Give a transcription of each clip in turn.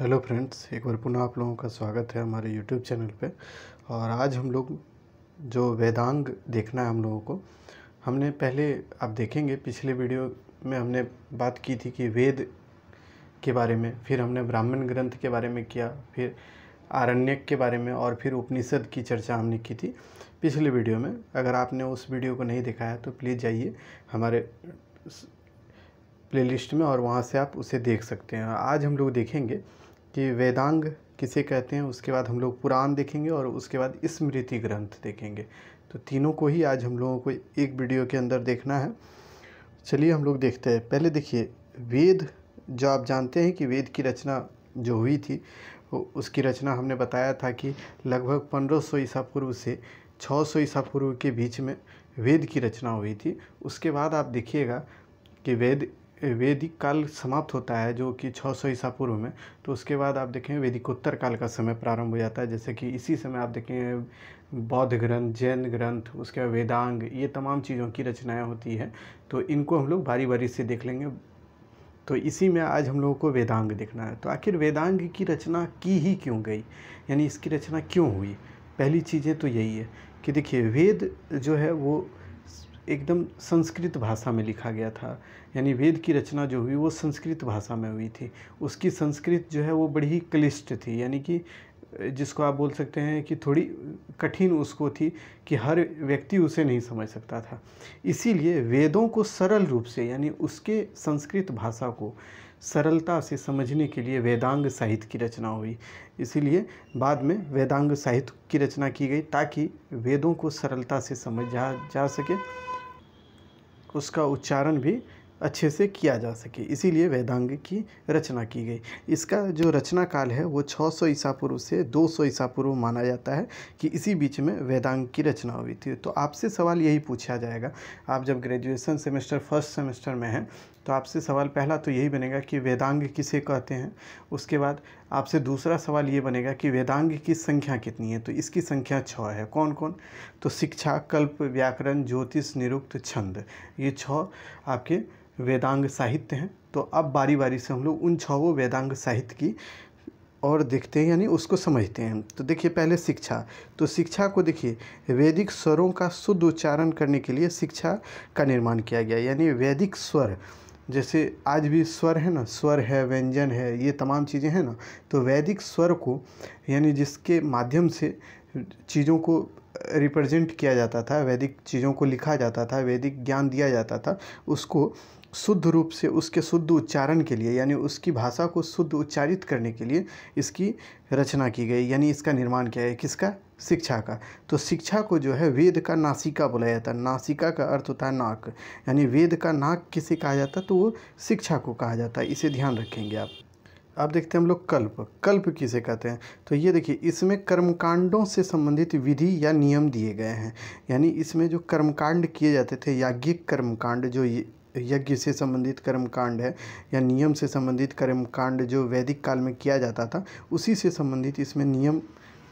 hello friends एक बार पुनः आप लोगों का स्वागत है हमारे यूट्यूब चैनल पे और आज हम लोग जो वेदांग देखना है हम लोगों को हमने पहले आप देखेंगे पिछले वीडियो में हमने बात की थी कि वेद के बारे में फिर हमने ब्राह्मण ग्रंथ के बारे में किया फिर आरण्यक के बारे में और फिर उपनिषद की चर्चा हमने की थी पिछले वीडियो में अगर आपने उस वीडियो को नहीं देखा है तो प्लीज़ जाइए हमारे प्लेलिस्ट में और वहाँ से आप उसे देख सकते हैं आज हम लोग देखेंगे कि वेदांग किसे कहते हैं उसके बाद हम लोग पुराण देखेंगे और उसके बाद स्मृति ग्रंथ देखेंगे तो तीनों को ही आज हम लोगों को एक वीडियो के अंदर देखना है चलिए हम लोग देखते हैं पहले देखिए वेद जो आप जानते हैं कि वेद की रचना जो हुई थी उसकी रचना हमने बताया था कि लगभग पंद्रह सौ ईसा पूर्व से छः सौ ईसा पूर्व के बीच में वेद की रचना हुई थी उसके बाद आप देखिएगा कि वेद वैदिक काल समाप्त होता है जो कि 600 सौ ईसा पूर्व में तो उसके बाद आप देखें वैदिकोत्तर काल का समय प्रारंभ हो जाता है जैसे कि इसी समय आप देखें बौद्ध ग्रंथ जैन ग्रंथ उसके बाद वेदांग ये तमाम चीज़ों की रचनाएं होती है तो इनको हम लोग बारी बारी से देख लेंगे तो इसी में आज हम लोगों को वेदांग देखना है तो आखिर वेदांग की रचना की ही क्यों गई यानी इसकी रचना क्यों हुई पहली चीज़ें तो यही है कि देखिए वेद जो है वो एकदम संस्कृत भाषा में लिखा गया था यानी वेद की रचना जो हुई वो संस्कृत भाषा में हुई थी उसकी संस्कृत जो है वो बड़ी ही क्लिष्ट थी यानी कि जिसको आप बोल सकते हैं कि थोड़ी कठिन उसको थी कि हर व्यक्ति उसे नहीं समझ सकता था इसीलिए वेदों को सरल रूप से यानी उसके संस्कृत भाषा को सरलता से समझने के लिए वेदांग साहित्य की रचना हुई इसीलिए बाद में वेदांग साहित्य की रचना की गई ताकि वेदों को सरलता से समझा जा सके उसका उच्चारण भी अच्छे से किया जा सके इसीलिए वेदांग की रचना की गई इसका जो रचना काल है वो 600 ईसा पूर्व से 200 ईसा पूर्व माना जाता है कि इसी बीच में वेदांग की रचना हुई थी तो आपसे सवाल यही पूछा जाएगा आप जब ग्रेजुएशन सेमेस्टर फर्स्ट सेमेस्टर में हैं तो आपसे सवाल पहला तो यही बनेगा कि वेदांग किसे कहते हैं उसके बाद आपसे दूसरा सवाल ये बनेगा कि वेदांग की संख्या कितनी है तो इसकी संख्या छः है कौन कौन तो शिक्षा कल्प व्याकरण ज्योतिष निरुक्त छंद ये छः आपके वेदांग साहित्य हैं तो अब बारी बारी से हम लोग उन वो वेदांग साहित्य की और देखते हैं यानी उसको समझते हैं तो देखिए पहले शिक्षा तो शिक्षा को देखिए वैदिक स्वरों का शुद्ध उच्चारण करने के लिए शिक्षा का निर्माण किया गया यानी वैदिक स्वर जैसे आज भी स्वर है ना स्वर है व्यंजन है ये तमाम चीज़ें हैं ना तो वैदिक स्वर को यानी जिसके माध्यम से चीज़ों को रिप्रेजेंट किया जाता था वैदिक चीज़ों को लिखा जाता था वैदिक ज्ञान दिया जाता था उसको शुद्ध रूप से उसके शुद्ध उच्चारण के लिए यानी उसकी भाषा को शुद्ध उच्चारित करने के लिए इसकी रचना की गई यानी इसका निर्माण किया गया किसका शिक्षा का तो शिक्षा को जो है वेद का नासिका बोला जाता है नासिका का अर्थ होता है नाक यानी वेद का नाक किसे कहा जाता है तो वो शिक्षा को कहा जाता है इसे ध्यान रखेंगे आप अब देखते हैं हम लोग कल्प कल्प किसे कहते हैं तो ये देखिए इसमें कर्मकांडों से संबंधित विधि या नियम दिए गए हैं यानी इसमें जो कर्मकांड किए जाते थे याज्ञिक कर्मकांड जो यज्ञ से संबंधित कर्मकांड है या नियम से संबंधित कर्मकांड जो वैदिक काल में किया जाता था उसी से संबंधित इसमें नियम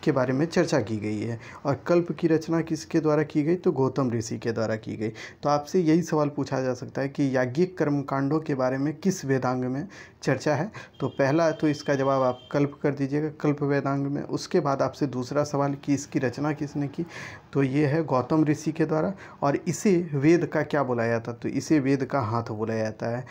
के बारे में चर्चा की गई है और कल्प की रचना किसके द्वारा की गई तो गौतम ऋषि के द्वारा की गई तो आपसे यही सवाल पूछा जा सकता है कि याज्ञिक कर्मकांडों के बारे में किस वेदांग में चर्चा है तो पहला तो इसका जवाब आप कल्प कर दीजिएगा कल्प वेदांग में उसके बाद आपसे दूसरा सवाल कि इसकी रचना किसने की तो ये है गौतम ऋषि के द्वारा और इसे वेद का क्या बुलाया जाता तो इसे वेद का हाथ बोला जाता है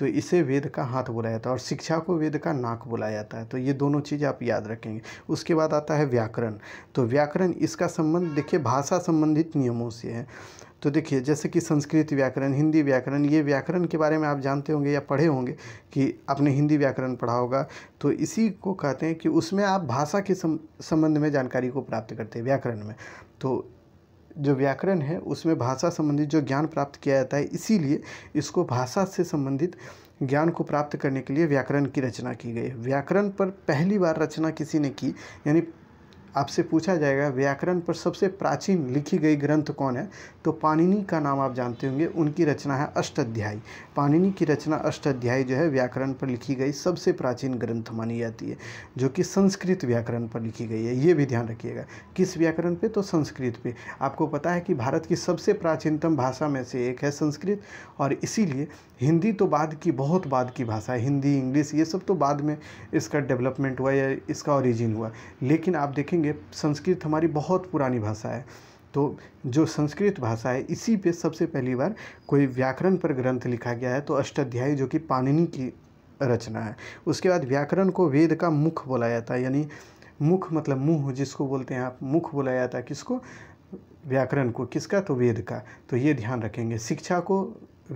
तो इसे वेद का हाथ बोला जाता है और शिक्षा को वेद का नाक बोला जाता है तो ये दोनों चीज़ आप याद रखेंगे उसके बाद आता है व्याकरण तो व्याकरण इसका संबंध देखिए भाषा संबंधित नियमों से है तो देखिए जैसे कि संस्कृत व्याकरण हिंदी व्याकरण ये व्याकरण के बारे में आप जानते होंगे या पढ़े होंगे कि आपने हिंदी व्याकरण पढ़ा होगा तो इसी को कहते हैं कि उसमें आप भाषा के संबंध में जानकारी को प्राप्त करते हैं व्याकरण में तो जो व्याकरण है उसमें भाषा संबंधित जो ज्ञान प्राप्त किया जाता है इसीलिए इसको भाषा से संबंधित ज्ञान को प्राप्त करने के लिए व्याकरण की रचना की गई व्याकरण पर पहली बार रचना किसी ने की यानी आपसे पूछा जाएगा व्याकरण पर सबसे प्राचीन लिखी गई ग्रंथ कौन है तो पाणिनि का नाम आप जानते होंगे उनकी रचना है अष्टाध्यायी पाणिनि की रचना अष्टाध्यायी जो है व्याकरण पर लिखी गई सबसे प्राचीन ग्रंथ मानी जाती है जो कि संस्कृत व्याकरण पर लिखी गई है ये भी ध्यान रखिएगा किस व्याकरण पर तो संस्कृत पर आपको पता है कि भारत की सबसे प्राचीनतम भाषा में से एक है संस्कृत और इसीलिए हिंदी तो बाद की बहुत बाद की भाषा है हिंदी इंग्लिश ये सब तो बाद में इसका डेवलपमेंट हुआ या इसका ओरिजिन हुआ लेकिन आप देखेंगे देखेंगे संस्कृत हमारी बहुत पुरानी भाषा है तो जो संस्कृत भाषा है इसी पे सबसे पहली बार कोई व्याकरण पर ग्रंथ लिखा गया है तो अष्टाध्यायी जो कि पाणिनि की रचना है उसके बाद व्याकरण को वेद का मुख बोला जाता है यानी मुख मतलब मुँह जिसको बोलते हैं आप मुख बोला जाता है किसको व्याकरण को किसका तो वेद का तो ये ध्यान रखेंगे शिक्षा को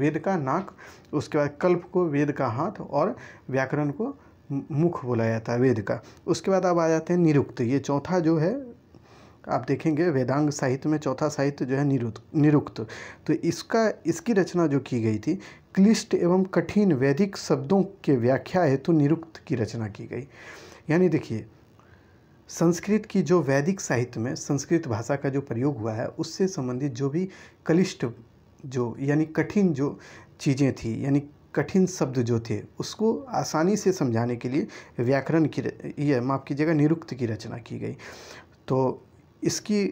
वेद का नाक उसके बाद कल्प को वेद का हाथ और व्याकरण को मुख बोला जाता है वेद का उसके बाद अब आ जाते हैं निरुक्त ये चौथा जो है आप देखेंगे वेदांग साहित्य में चौथा साहित्य जो है निरुक्त निरुक्त तो इसका इसकी रचना जो की गई थी क्लिष्ट एवं कठिन वैदिक शब्दों के व्याख्या हेतु तो निरुक्त की रचना की गई यानी देखिए संस्कृत की जो वैदिक साहित्य में संस्कृत भाषा का जो प्रयोग हुआ है उससे संबंधित जो भी कलिष्ट जो यानी कठिन जो चीज़ें थी यानी कठिन शब्द जो थे उसको आसानी से समझाने के लिए व्याकरण की यह माफ़ कीजिएगा निरुक्त की रचना की गई तो इसकी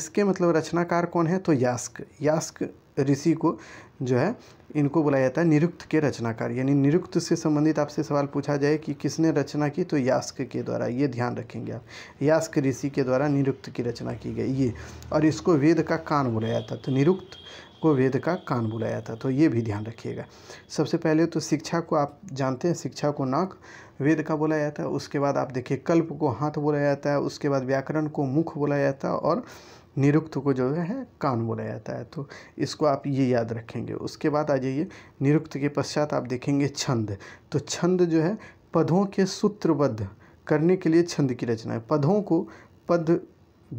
इसके मतलब रचनाकार कौन है तो यास्क यास्क ऋषि को जो है इनको बुलाया जाता है निरुक्त के रचनाकार यानी निरुक्त से संबंधित आपसे सवाल पूछा जाए कि किसने रचना की तो यास्क के द्वारा ये ध्यान रखेंगे आप यास्क ऋषि के द्वारा निरुक्त की रचना की गई ये और इसको वेद का कान बुलाया जाता तो निरुक्त को वेद का कान बुलाया है तो ये भी ध्यान रखिएगा सबसे पहले तो शिक्षा को आप जानते हैं शिक्षा को नाक वेद का बोला जाता है उसके बाद आप देखिए कल्प को हाथ बोला जाता है उसके बाद व्याकरण को मुख बोला जाता है और निरुक्त को जो है कान बोला जाता है तो इसको आप ये याद रखेंगे उसके बाद आ जाइए निरुक्त के पश्चात आप देखेंगे छंद तो छंद जो है पदों के सूत्रबद्ध करने के लिए छंद की रचना है पदों को पद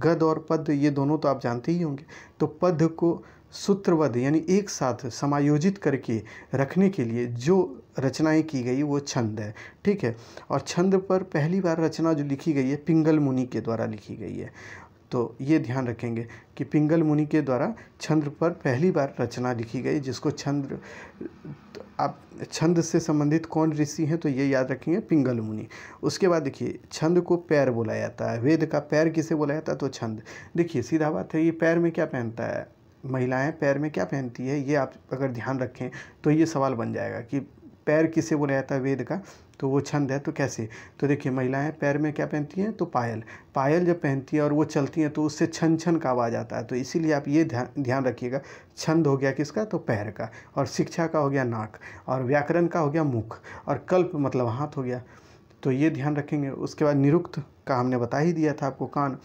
गद और पद ये दोनों तो आप जानते ही होंगे तो पद को सूत्रबद्ध यानी एक साथ समायोजित करके रखने के लिए जो रचनाएं की गई वो छंद है ठीक है और छंद पर पहली बार रचना जो लिखी गई है पिंगल मुनि के द्वारा लिखी गई है तो ये ध्यान रखेंगे कि पिंगल मुनि के द्वारा छंद पर पहली बार रचना लिखी गई जिसको छंद आप छंद से संबंधित कौन ऋषि हैं तो ये याद रखेंगे पिंगल मुनि उसके बाद देखिए छंद को पैर बोला जाता है वेद का पैर किसे बोला जाता है तो छंद देखिए सीधा बात है ये पैर में क्या पहनता है महिलाएं पैर में क्या पहनती है ये आप अगर ध्यान रखें तो ये सवाल बन जाएगा कि पैर किसे बोला जाता है वेद का तो वो छंद है तो कैसे तो देखिए महिलाएं पैर में क्या पहनती हैं तो पायल पायल जब पहनती है और वो चलती हैं तो उससे छन छन का आवाज़ आता है तो इसीलिए आप ये ध्यान ध्यान रखिएगा छंद हो गया किसका तो पैर का और शिक्षा का हो गया नाक और व्याकरण का हो गया मुख और कल्प मतलब हाथ हो गया तो ये ध्यान रखेंगे उसके बाद निरुक्त का हमने बता ही दिया था आपको कान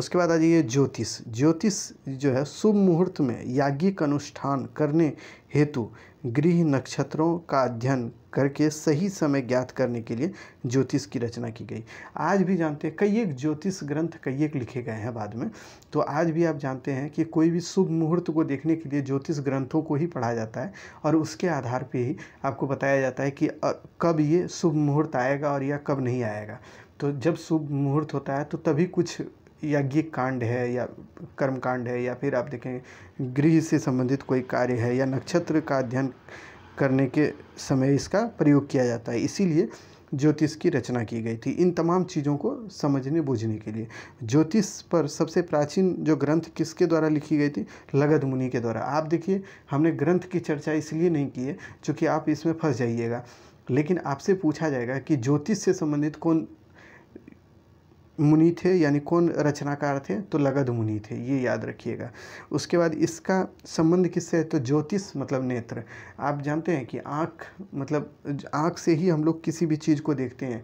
उसके बाद आ जाइए ज्योतिष ज्योतिष जो है शुभ मुहूर्त में याज्ञिक अनुष्ठान करने हेतु गृह नक्षत्रों का अध्ययन करके सही समय ज्ञात करने के लिए ज्योतिष की रचना की गई आज भी जानते हैं कई एक ज्योतिष ग्रंथ कई एक लिखे गए हैं बाद में तो आज भी आप जानते हैं कि कोई भी शुभ मुहूर्त को देखने के लिए ज्योतिष ग्रंथों को ही पढ़ा जाता है और उसके आधार पर ही आपको बताया जाता है कि कब ये शुभ मुहूर्त आएगा और या कब नहीं आएगा तो जब शुभ मुहूर्त होता है तो तभी कुछ यज्ञ कांड है या कर्म कांड है या फिर आप देखें गृह से संबंधित कोई कार्य है या नक्षत्र का अध्ययन करने के समय इसका प्रयोग किया जाता है इसीलिए ज्योतिष की रचना की गई थी इन तमाम चीज़ों को समझने बूझने के लिए ज्योतिष पर सबसे प्राचीन जो ग्रंथ किसके द्वारा लिखी गई थी लगद मुनि के द्वारा आप देखिए हमने ग्रंथ की चर्चा इसलिए नहीं की है क्योंकि आप इसमें फंस जाइएगा लेकिन आपसे पूछा जाएगा कि ज्योतिष से संबंधित कौन मुनि थे यानी कौन रचनाकार थे तो लगद मुनि थे ये याद रखिएगा उसके बाद इसका संबंध किससे है तो ज्योतिष मतलब नेत्र आप जानते हैं कि आँख मतलब आँख से ही हम लोग किसी भी चीज़ को देखते हैं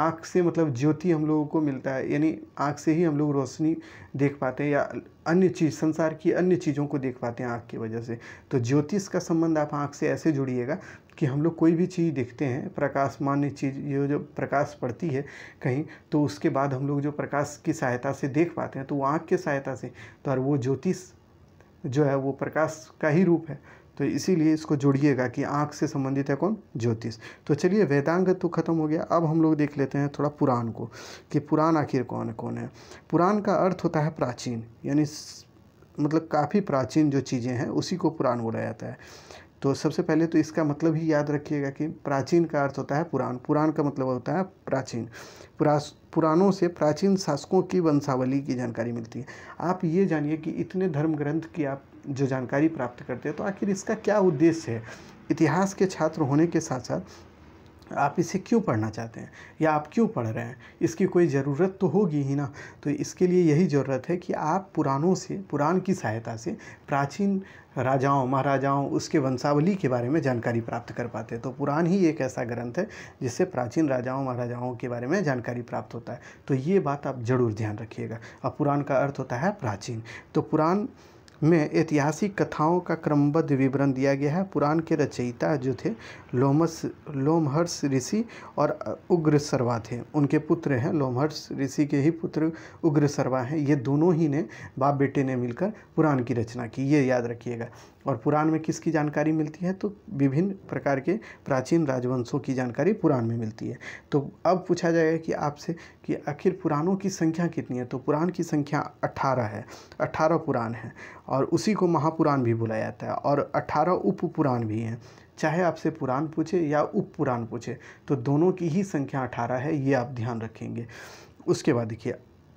आँख से मतलब ज्योति हम लोगों को मिलता है यानी आँख से ही हम लोग रोशनी देख पाते हैं या अन्य चीज़ संसार की अन्य चीज़ों को देख पाते हैं आँख की वजह से तो ज्योतिष का संबंध आप आँख से ऐसे जुड़िएगा कि हम लोग कोई भी चीज़ देखते हैं मान्य चीज़ ये जो प्रकाश पड़ती है कहीं तो उसके बाद हम लोग जो प्रकाश की सहायता से देख पाते हैं तो वो आँख की सहायता से तो और वो ज्योतिष जो है वो प्रकाश का ही रूप है तो इसीलिए इसको जोड़िएगा कि आँख से संबंधित है कौन ज्योतिष तो चलिए वेदांग तो खत्म हो गया अब हम लोग देख लेते हैं थोड़ा पुराण को कि पुराण आखिर कौन कौन है पुराण का अर्थ होता है प्राचीन यानी मतलब काफ़ी प्राचीन जो चीज़ें हैं उसी को पुराण बोला जाता है तो सबसे पहले तो इसका मतलब ही याद रखिएगा कि प्राचीन का अर्थ होता है पुराण पुराण का मतलब होता है प्राचीन पुरा पुराणों से प्राचीन शासकों की वंशावली की जानकारी मिलती है आप ये जानिए कि इतने धर्म ग्रंथ की आप जो जानकारी प्राप्त करते हैं तो आखिर इसका क्या उद्देश्य है इतिहास के छात्र होने के साथ साथ आप इसे क्यों पढ़ना चाहते हैं या आप क्यों पढ़ रहे हैं इसकी कोई ज़रूरत तो होगी ही ना तो इसके लिए यही ज़रूरत है कि आप पुरानों से पुराण की सहायता से प्राचीन राजाओं महाराजाओं उसके वंशावली के बारे में जानकारी प्राप्त कर पाते हैं तो पुराण ही एक ऐसा ग्रंथ है जिससे प्राचीन राजाओं महाराजाओं के बारे में जानकारी प्राप्त होता है तो ये बात आप ज़रूर ध्यान रखिएगा अब पुराण का अर्थ होता है प्राचीन तो पुराण में ऐतिहासिक कथाओं का क्रमबद्ध विवरण दिया गया है पुराण के रचयिता जो थे लोमस लोमहर्ष ऋषि और उग्र सर्वा थे उनके पुत्र हैं लोमहर्ष ऋषि के ही पुत्र उग्र सर्वा हैं ये दोनों ही ने बाप बेटे ने मिलकर पुराण की रचना की ये याद रखिएगा और पुराण में किसकी जानकारी मिलती है तो विभिन्न प्रकार के प्राचीन राजवंशों की जानकारी पुराण में मिलती है तो अब पूछा जाएगा कि आपसे कि आखिर पुराणों की संख्या कितनी है तो पुराण की संख्या अट्ठारह है अट्ठारह पुराण है और उसी को महापुराण भी बुलाया जाता है और अट्ठारह उप पुराण भी हैं चाहे आपसे पुराण पूछे या उप पुराण पूछे तो दोनों की ही संख्या अठारह है ये आप ध्यान रखेंगे उसके बाद देखिए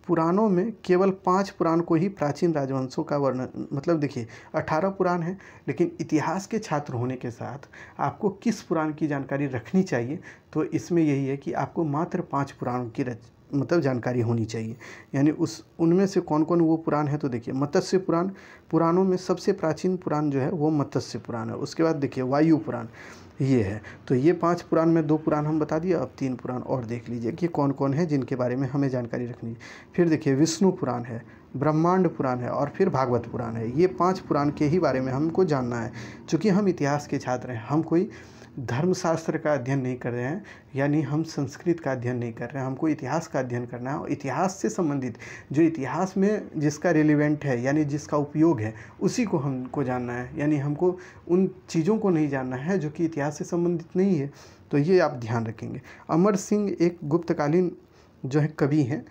पुराणों में केवल पांच पुराण को ही प्राचीन राजवंशों का वर्णन मतलब देखिए अठारह पुराण हैं लेकिन इतिहास के छात्र होने के साथ आपको किस पुराण की जानकारी रखनी चाहिए तो इसमें यही है कि आपको मात्र पांच पुराणों की रच मतलब जानकारी होनी चाहिए यानी उस उनमें से कौन कौन वो पुराण है तो देखिए मत्स्य पुराण पुराणों में सबसे प्राचीन पुराण जो है वो मत्स्य पुराण है उसके बाद देखिए वायु पुराण ये है तो ये पांच पुराण में दो पुराण हम बता दिए अब तीन पुराण और देख लीजिए कि कौन कौन है जिनके बारे में हमें जानकारी रखनी है फिर देखिए विष्णु पुराण है ब्रह्मांड पुराण है और फिर भागवत पुराण है ये पांच पुराण के ही बारे में हमको जानना है चूँकि हम इतिहास के छात्र हैं हम कोई धर्मशास्त्र का अध्ययन नहीं कर रहे हैं यानी हम संस्कृत का अध्ययन नहीं कर रहे हैं हमको इतिहास का अध्ययन करना है और इतिहास से संबंधित जो इतिहास में जिसका रिलेवेंट है यानी जिसका उपयोग है उसी को हमको जानना है यानी हमको उन चीज़ों को नहीं जानना है जो कि इतिहास से संबंधित नहीं है तो ये आप ध्यान रखेंगे अमर सिंह एक गुप्तकालीन जो है कवि हैं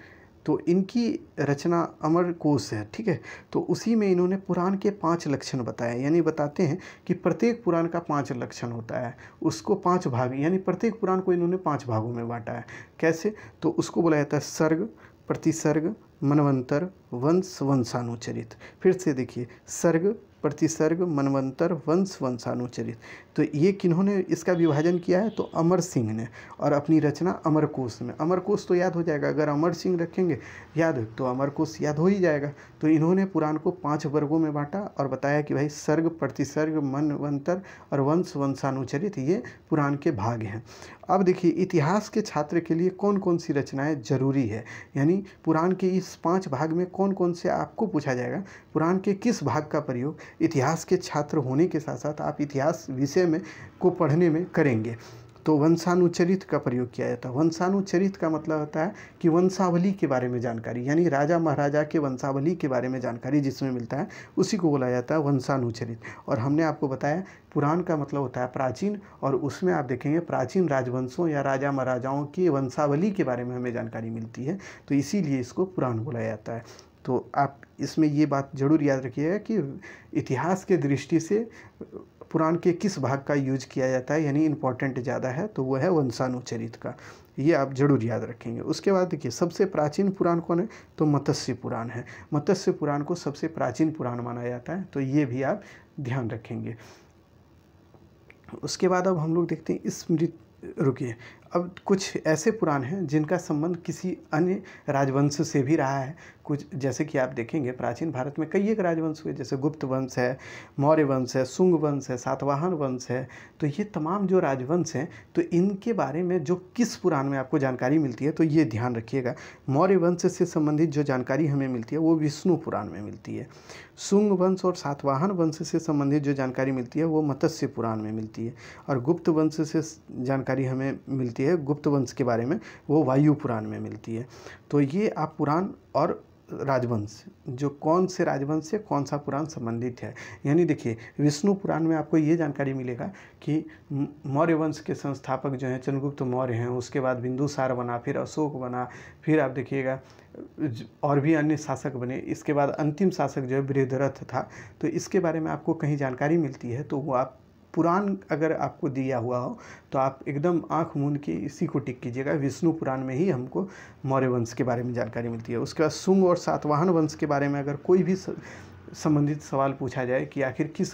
तो इनकी रचना अमर कोश है ठीक है तो उसी में इन्होंने पुराण के पांच लक्षण बताए यानी बताते हैं कि प्रत्येक पुराण का पांच लक्षण होता है उसको पांच भाग यानी प्रत्येक पुराण को इन्होंने पांच भागों में बांटा है कैसे तो उसको बोला जाता है सर्ग प्रतिसर्ग मनवंतर वंश वंशानुचरित फिर से देखिए सर्ग प्रतिसर्ग मनवंतर वंश वंशानुचरित तो ये किन्होंने इसका विभाजन किया है तो अमर सिंह ने और अपनी रचना अमरकोश में अमरकोश तो याद हो जाएगा अगर अमर सिंह रखेंगे याद हो तो अमरकोश याद हो ही जाएगा तो इन्होंने पुराण को पाँच वर्गों में बांटा और बताया कि भाई सर्ग प्रतिसर्ग मन वंतर और वंश वंशानुचरित ये पुराण के भाग हैं अब देखिए इतिहास के छात्र के लिए कौन कौन सी रचनाएँ जरूरी है यानी पुराण के इस पाँच भाग में कौन कौन से आपको पूछा जाएगा पुराण के किस भाग का प्रयोग इतिहास के छात्र होने के साथ साथ आप इतिहास विषय विषय में को पढ़ने में करेंगे तो वंशानुचरित का प्रयोग किया जाता है वंशानुचरित का मतलब होता है कि वंशावली के बारे में जानकारी यानी राजा महाराजा के वंशावली के बारे में जानकारी जिसमें मिलता है उसी को बोला जाता है वंशानुचरित और हमने आपको बताया पुराण का मतलब होता है प्राचीन और उसमें आप देखेंगे प्राचीन राजवंशों या राजा महाराजाओं की वंशावली के बारे में हमें जानकारी मिलती है तो इसीलिए इसको पुराण बोला जाता है तो आप इसमें ये बात जरूर याद रखिएगा कि इतिहास के दृष्टि से पुराण के किस भाग का यूज किया जाता है यानी इम्पोर्टेंट ज़्यादा है तो वो है वंशानुचरित का ये आप जरूर याद रखेंगे उसके बाद देखिए सबसे प्राचीन पुराण कौन है तो मत्स्य पुराण है मत्स्य पुराण को सबसे प्राचीन पुराण माना जाता है तो ये भी आप ध्यान रखेंगे उसके बाद अब हम लोग देखते हैं स्मृति रुकिए अब कुछ ऐसे पुराण हैं जिनका संबंध किसी अन्य राजवंश से भी रहा है कुछ जैसे कि आप देखेंगे प्राचीन भारत में कई एक राजवंश हुए जैसे गुप्त वंश है मौर्य वंश है सुंग वंश है सातवाहन वंश है तो ये तमाम जो राजवंश हैं तो इनके बारे में जो किस पुराण में आपको जानकारी मिलती है तो ये ध्यान रखिएगा मौर्य वंश से संबंधित जो जानकारी हमें मिलती है वो विष्णु पुराण में मिलती है सुंग वंश और सातवाहन वंश से संबंधित जो जानकारी मिलती है वो मत्स्य पुराण में मिलती है और गुप्त वंश से जानकारी हमें मिलती मिलती है गुप्त वंश के बारे में वो वायु पुराण में मिलती है तो ये आप पुराण और राजवंश जो कौन से राजवंश से कौन सा पुराण संबंधित है यानी देखिए विष्णु पुराण में आपको ये जानकारी मिलेगा कि मौर्य वंश के संस्थापक जो हैं चंद्रगुप्त मौर्य हैं उसके बाद बिंदुसार बना फिर अशोक बना फिर आप देखिएगा और भी अन्य शासक बने इसके बाद अंतिम शासक जो है बृहदरथ था तो इसके बारे में आपको कहीं जानकारी मिलती है तो वो आप पुराण अगर आपको दिया हुआ हो तो आप एकदम आँख मूंद के इसी को टिक कीजिएगा विष्णु पुराण में ही हमको मौर्य वंश के बारे में जानकारी मिलती है उसके बाद सुंग और सातवाहन वंश के बारे में अगर कोई भी संबंधित सवाल पूछा जाए कि आखिर किस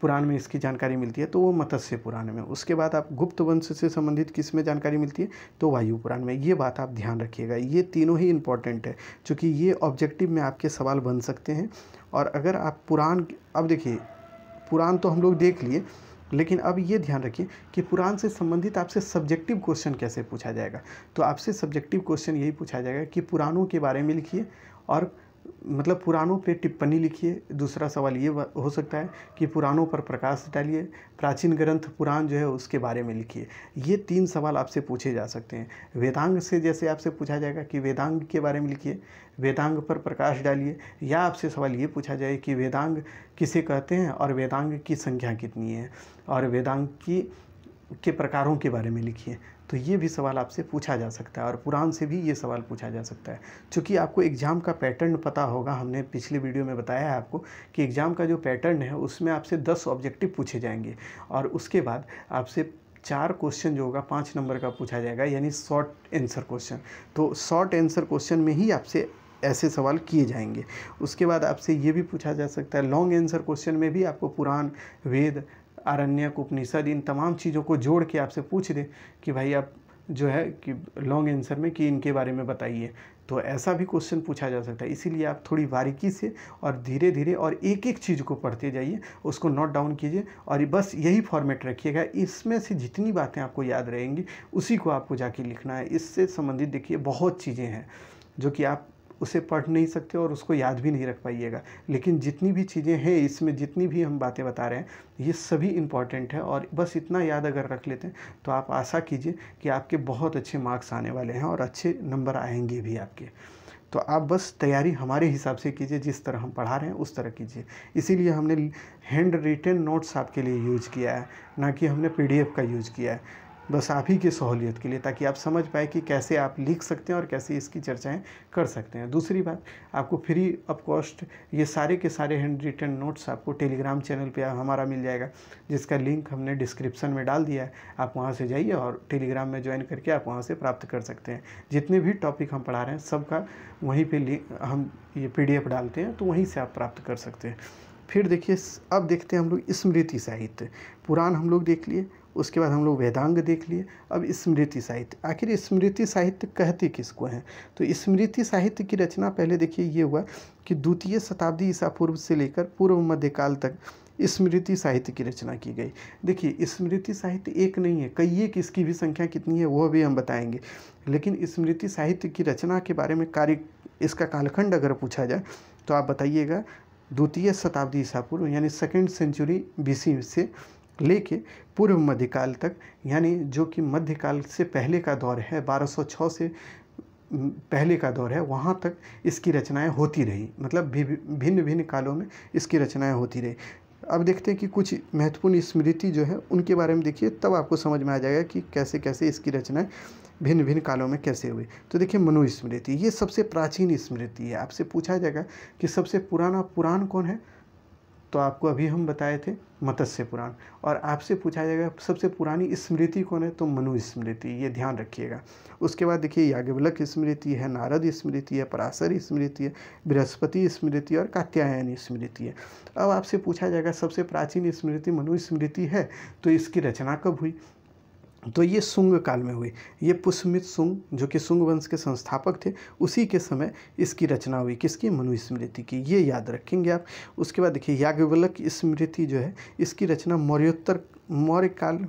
पुराण में इसकी जानकारी मिलती है तो वो मत्स्य पुराण में उसके बाद आप गुप्त वंश से संबंधित किस में जानकारी मिलती है तो वायु पुराण में ये बात आप ध्यान रखिएगा ये तीनों ही इंपॉर्टेंट है क्योंकि ये ऑब्जेक्टिव में आपके सवाल बन सकते हैं और अगर आप पुराण अब देखिए पुराण तो हम लोग देख लिए लेकिन अब ये ध्यान रखिए कि पुराण से संबंधित आपसे सब्जेक्टिव क्वेश्चन कैसे पूछा जाएगा तो आपसे सब्जेक्टिव क्वेश्चन यही पूछा जाएगा कि पुराणों के बारे में लिखिए और मतलब पुरानों पे टिप्पणी लिखिए दूसरा सवाल ये हो सकता है कि पुरानों पर प्रकाश डालिए प्राचीन ग्रंथ पुराण जो है उसके बारे में लिखिए ये तीन सवाल आपसे पूछे जा सकते हैं वेदांग से जैसे आपसे पूछा जाएगा कि वेदांग के बारे में लिखिए वेदांग पर प्रकाश डालिए या आपसे सवाल ये पूछा जाए कि वेदांग किसे कहते हैं और वेदांग की संख्या कितनी है और वेदांग की के प्रकारों के बारे में लिखिए तो ये भी सवाल आपसे पूछा जा सकता है और पुराण से भी ये सवाल पूछा जा सकता है चूँकि आपको एग्ज़ाम का पैटर्न पता होगा हमने पिछले वीडियो में बताया है आपको कि एग्ज़ाम का जो पैटर्न है उसमें आपसे दस ऑब्जेक्टिव पूछे जाएंगे और उसके बाद आपसे चार क्वेश्चन जो होगा पाँच नंबर का पूछा जाएगा यानी शॉर्ट आंसर क्वेश्चन तो शॉर्ट आंसर क्वेश्चन में ही आपसे ऐसे सवाल किए जाएंगे उसके बाद आपसे ये भी पूछा जा सकता है लॉन्ग आंसर क्वेश्चन में भी आपको पुराण वेद आरण्यक उपनिषद इन तमाम चीज़ों को जोड़ के आपसे पूछ दे कि भाई आप जो है कि लॉन्ग आंसर में कि इनके बारे में बताइए तो ऐसा भी क्वेश्चन पूछा जा सकता है इसीलिए आप थोड़ी बारीकी से और धीरे धीरे और एक एक चीज़ को पढ़ते जाइए उसको नोट डाउन कीजिए और बस यही फॉर्मेट रखिएगा इसमें से जितनी बातें आपको याद रहेंगी उसी को आपको जाके लिखना है इससे संबंधित देखिए बहुत चीज़ें हैं जो कि आप उसे पढ़ नहीं सकते और उसको याद भी नहीं रख पाइएगा लेकिन जितनी भी चीज़ें हैं इसमें जितनी भी हम बातें बता रहे हैं ये सभी इम्पॉर्टेंट है और बस इतना याद अगर रख लेते हैं तो आप आशा कीजिए कि आपके बहुत अच्छे मार्क्स आने वाले हैं और अच्छे नंबर आएंगे भी आपके तो आप बस तैयारी हमारे हिसाब से कीजिए जिस तरह हम पढ़ा रहे हैं उस तरह कीजिए इसीलिए हमने हैंड रिटन नोट्स आपके लिए यूज किया है ना कि हमने पीडीएफ का यूज किया है बस आप ही के सहूलियत के लिए ताकि आप समझ पाए कि कैसे आप लिख सकते हैं और कैसे इसकी चर्चाएं कर सकते हैं दूसरी बात आपको फ्री ऑफ कॉस्ट ये सारे के सारे हैंड रिटन नोट्स आपको टेलीग्राम चैनल पे हमारा मिल जाएगा जिसका लिंक हमने डिस्क्रिप्सन में डाल दिया है आप वहाँ से जाइए और टेलीग्राम में ज्वाइन करके आप वहाँ से प्राप्त कर सकते हैं जितने भी टॉपिक हम पढ़ा रहे हैं सबका वहीं पर हम ये पी डालते हैं तो वहीं से आप प्राप्त कर सकते हैं फिर देखिए अब देखते हैं हम लोग स्मृति साहित्य पुराण हम लोग देख लिए उसके बाद हम लोग वेदांग देख लिए अब स्मृति साहित्य आखिर स्मृति साहित्य कहते किसको हैं तो स्मृति साहित्य की रचना पहले देखिए ये हुआ कि द्वितीय शताब्दी ईसा पूर्व से लेकर पूर्व मध्यकाल तक स्मृति साहित्य की रचना की गई देखिए स्मृति साहित्य एक नहीं है कई एक इसकी भी संख्या कितनी है वह भी हम बताएंगे लेकिन स्मृति साहित्य की रचना के बारे में कार्य इसका कालखंड अगर पूछा जाए तो आप बताइएगा द्वितीय शताब्दी ईसा पूर्व यानी सेकेंड सेंचुरी बीसी से लेके पूर्व मध्यकाल तक यानी जो कि मध्यकाल से पहले का दौर है 1206 से पहले का दौर है वहाँ तक इसकी रचनाएं होती रहीं मतलब भिन्न भिन्न कालों में इसकी रचनाएं होती रही अब देखते हैं कि कुछ महत्वपूर्ण स्मृति जो है उनके बारे में देखिए तब आपको समझ में आ जाएगा कि कैसे कैसे इसकी रचनाएं भिन्न भिन्न कालों में कैसे हुई तो देखिए मनुस्मृति ये सबसे प्राचीन स्मृति है आपसे पूछा जाएगा कि सबसे पुराना पुराण कौन है तो आपको अभी हम बताए थे मत्स्य पुराण और आपसे पूछा जाएगा सबसे पुरानी स्मृति कौन है तो मनु स्मृति ये ध्यान रखिएगा उसके बाद देखिए याज्ञवलक स्मृति है नारद स्मृति है पराशर स्मृति है बृहस्पति स्मृति और कात्यायन स्मृति है अब आपसे पूछा जाएगा सबसे प्राचीन स्मृति मनु स्मृति है तो इसकी रचना कब हुई तो ये सुंग काल में हुई ये पुष्मित सुंग जो कि सुंग वंश के संस्थापक थे उसी के समय इसकी रचना हुई किसकी मनुस्मृति की ये याद रखेंगे आप उसके बाद देखिए याज्ञवल्क स्मृति जो है इसकी रचना मौर्योत्तर मौर्य काल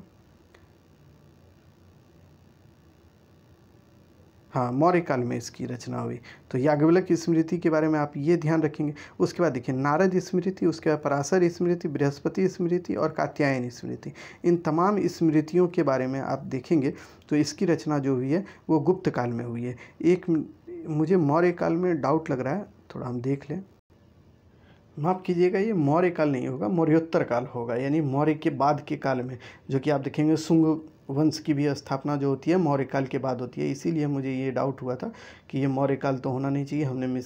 हाँ काल में इसकी रचना हुई तो याज्ञवल्क स्मृति के बारे में आप ये ध्यान रखेंगे उसके बाद देखिए नारद स्मृति उसके बाद पराशर स्मृति बृहस्पति स्मृति और कात्यायन स्मृति इन तमाम स्मृतियों के बारे में आप देखेंगे तो इसकी रचना जो हुई है वो गुप्त काल में हुई है एक मुझे मौर्य काल में डाउट लग रहा है थोड़ा हम देख लें माफ़ कीजिएगा ये मौर्य काल नहीं होगा मौर्योत्तर काल होगा यानी मौर्य के बाद के काल में जो कि आप देखेंगे शुंग वंश की भी स्थापना जो होती है मौर्य काल के बाद होती है इसीलिए मुझे ये डाउट हुआ था कि ये मौर्य काल तो होना नहीं चाहिए हमने मिस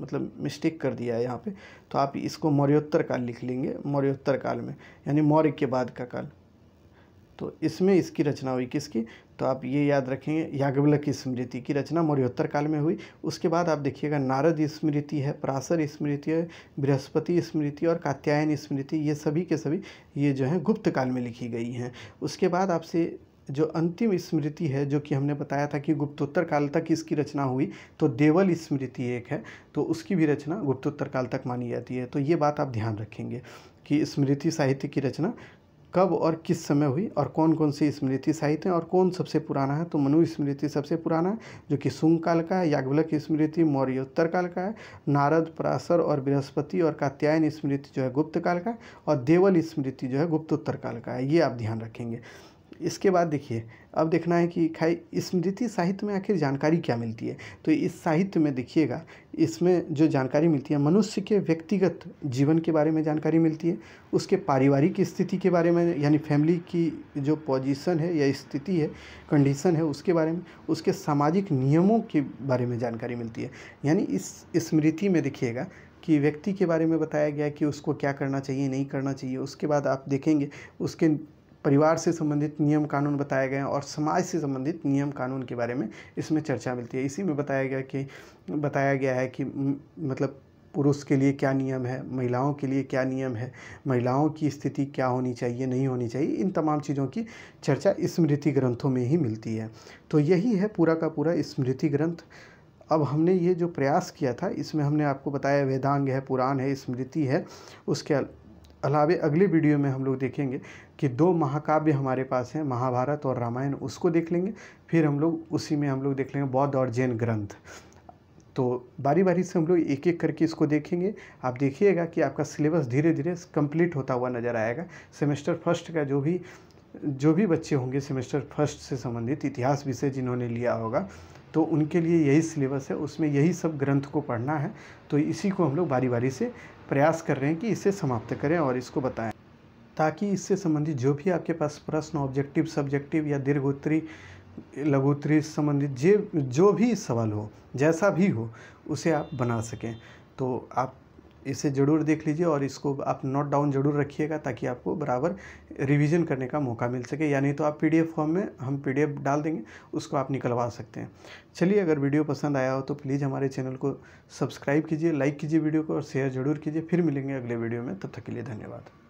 मतलब मिस्टेक कर दिया है यहाँ पे तो आप इसको मौर्योत्तर काल लिख लेंगे मौर्योत्तर काल में यानी मौर्य के बाद का काल तो इसमें इसकी रचना हुई किसकी तो आप ये याद रखेंगे याग्वलक की स्मृति की रचना मौर्योत्तर काल में हुई उसके बाद आप देखिएगा नारद स्मृति है पराशर स्मृति है बृहस्पति स्मृति और कात्यायन स्मृति ये सभी के सभी ये जो हैं गुप्त काल में लिखी गई हैं उसके बाद आपसे जो अंतिम स्मृति है जो कि हमने बताया था कि गुप्तोत्तर काल तक इसकी रचना हुई तो देवल स्मृति एक है तो उसकी भी रचना गुप्तोत्तर काल तक मानी जाती है तो ये बात आप ध्यान रखेंगे कि स्मृति साहित्य की रचना कब और किस समय हुई और कौन कौन सी स्मृति साहित्य हैं और कौन सबसे पुराना है तो मनु स्मृति सबसे पुराना है जो कि सुंग काल का है याग्वलक स्मृति मौर्योत्तर काल का है नारद पराशर और बृहस्पति और कात्यायन स्मृति जो है गुप्त काल का है और देवल स्मृति जो है गुप्तोत्तर काल का है ये आप ध्यान रखेंगे इसके बाद देखिए अब देखना है कि खाई स्मृति साहित्य में आखिर जानकारी क्या मिलती है तो इस साहित्य में देखिएगा इसमें जो जानकारी मिलती है मनुष्य के व्यक्तिगत जीवन के बारे में जानकारी मिलती है उसके पारिवारिक स्थिति के बारे में यानी फैमिली की जो पोजीशन है या स्थिति है कंडीशन है उसके बारे में उसके सामाजिक नियमों के बारे में जानकारी मिलती है यानी इस स्मृति में देखिएगा कि व्यक्ति के बारे में बताया गया कि उसको क्या करना चाहिए नहीं करना चाहिए उसके बाद आप देखेंगे उसके परिवार से संबंधित नियम कानून बताए गए हैं और समाज से संबंधित नियम कानून के बारे में इसमें चर्चा मिलती है इसी में बताया गया कि बताया गया है कि मतलब पुरुष के लिए क्या नियम है महिलाओं के लिए क्या नियम है महिलाओं की स्थिति क्या होनी चाहिए नहीं होनी चाहिए इन तमाम चीज़ों की चर्चा स्मृति ग्रंथों में ही मिलती है तो यही है पूरा का पूरा स्मृति ग्रंथ अब हमने ये जो प्रयास किया था इसमें हमने आपको बताया वेदांग है पुराण है स्मृति है उसके अलावे अगले वीडियो में हम लोग देखेंगे कि दो महाकाव्य हमारे पास हैं महाभारत और रामायण उसको देख लेंगे फिर हम लोग उसी में हम लोग देख लेंगे बौद्ध और जैन ग्रंथ तो बारी बारी से हम लोग एक एक करके इसको देखेंगे आप देखिएगा कि आपका सिलेबस धीरे धीरे कंप्लीट होता हुआ नज़र आएगा सेमेस्टर फर्स्ट का जो भी जो भी बच्चे होंगे सेमेस्टर फर्स्ट से संबंधित इतिहास विषय जिन्होंने लिया होगा तो उनके लिए यही सिलेबस है उसमें यही सब ग्रंथ को पढ़ना है तो इसी को हम लोग बारी बारी से प्रयास कर रहे हैं कि इसे समाप्त करें और इसको बताएँ ताकि इससे संबंधित जो भी आपके पास प्रश्न ऑब्जेक्टिव सब्जेक्टिव या दीर्घोत्तरी लघुत्तरी संबंधित जे जो भी सवाल हो जैसा भी हो उसे आप बना सकें तो आप इसे ज़रूर देख लीजिए और इसको आप नोट डाउन जरूर रखिएगा ताकि आपको बराबर रिवीजन करने का मौका मिल सके या नहीं तो आप पीडीएफ फॉर्म में हम पीडीएफ डाल देंगे उसको आप निकलवा सकते हैं चलिए अगर वीडियो पसंद आया हो तो प्लीज़ हमारे चैनल को सब्सक्राइब कीजिए लाइक कीजिए वीडियो को और शेयर जरूर कीजिए फिर मिलेंगे अगले वीडियो में तब तक के लिए धन्यवाद